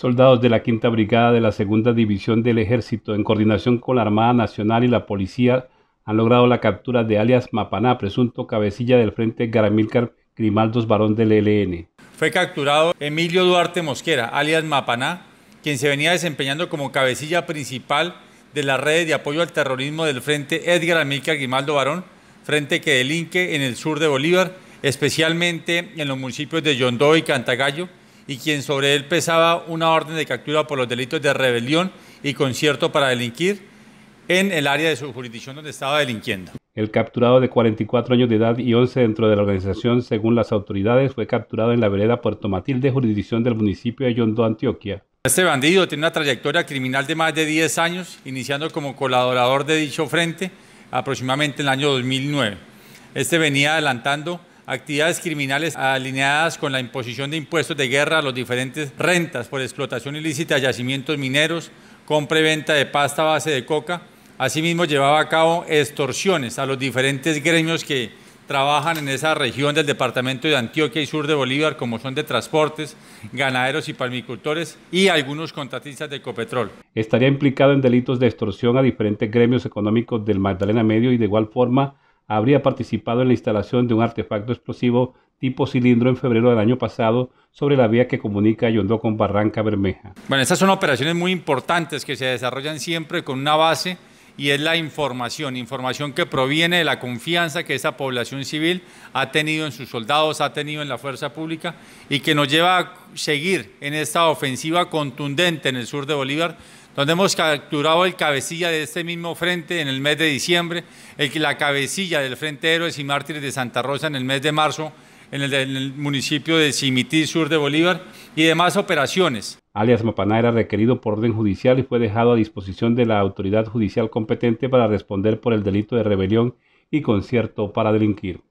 Soldados de la Quinta Brigada de la Segunda División del Ejército, en coordinación con la Armada Nacional y la Policía, han logrado la captura de alias Mapaná, presunto cabecilla del Frente Garamilcar Grimaldos Barón del ELN. Fue capturado Emilio Duarte Mosquera, alias Mapaná, quien se venía desempeñando como cabecilla principal de la red de apoyo al terrorismo del Frente Edgar Amílcar Grimaldo Barón, frente que delinque en el sur de Bolívar, especialmente en los municipios de Yondó y Cantagallo, y quien sobre él pesaba una orden de captura por los delitos de rebelión y concierto para delinquir en el área de su jurisdicción donde estaba delinquiendo. El capturado de 44 años de edad y 11 dentro de la organización, según las autoridades, fue capturado en la vereda Puerto Matilde, jurisdicción del municipio de Yondo, Antioquia. Este bandido tiene una trayectoria criminal de más de 10 años, iniciando como colaborador de dicho frente aproximadamente en el año 2009. Este venía adelantando actividades criminales alineadas con la imposición de impuestos de guerra a los diferentes rentas por explotación ilícita de yacimientos mineros, compra y venta de pasta base de coca. Asimismo, llevaba a cabo extorsiones a los diferentes gremios que trabajan en esa región del departamento de Antioquia y sur de Bolívar, como son de transportes, ganaderos y palmicultores y algunos contratistas de Ecopetrol. Estaría implicado en delitos de extorsión a diferentes gremios económicos del Magdalena Medio y de igual forma habría participado en la instalación de un artefacto explosivo tipo cilindro en febrero del año pasado sobre la vía que comunica Yondó con Barranca Bermeja. Bueno, estas son operaciones muy importantes que se desarrollan siempre con una base y es la información, información que proviene de la confianza que esa población civil ha tenido en sus soldados, ha tenido en la fuerza pública y que nos lleva a seguir en esta ofensiva contundente en el sur de Bolívar, donde hemos capturado el cabecilla de este mismo frente en el mes de diciembre, el, la cabecilla del Frente Héroes y Mártires de Santa Rosa en el mes de marzo en el, municipio de Simití, sur de Bolívar, y demás operaciones. Alias Mapaná era requerido por orden judicial y fue dejado a disposición de la autoridad judicial competente para responder por el delito de rebelión y concierto para delinquir.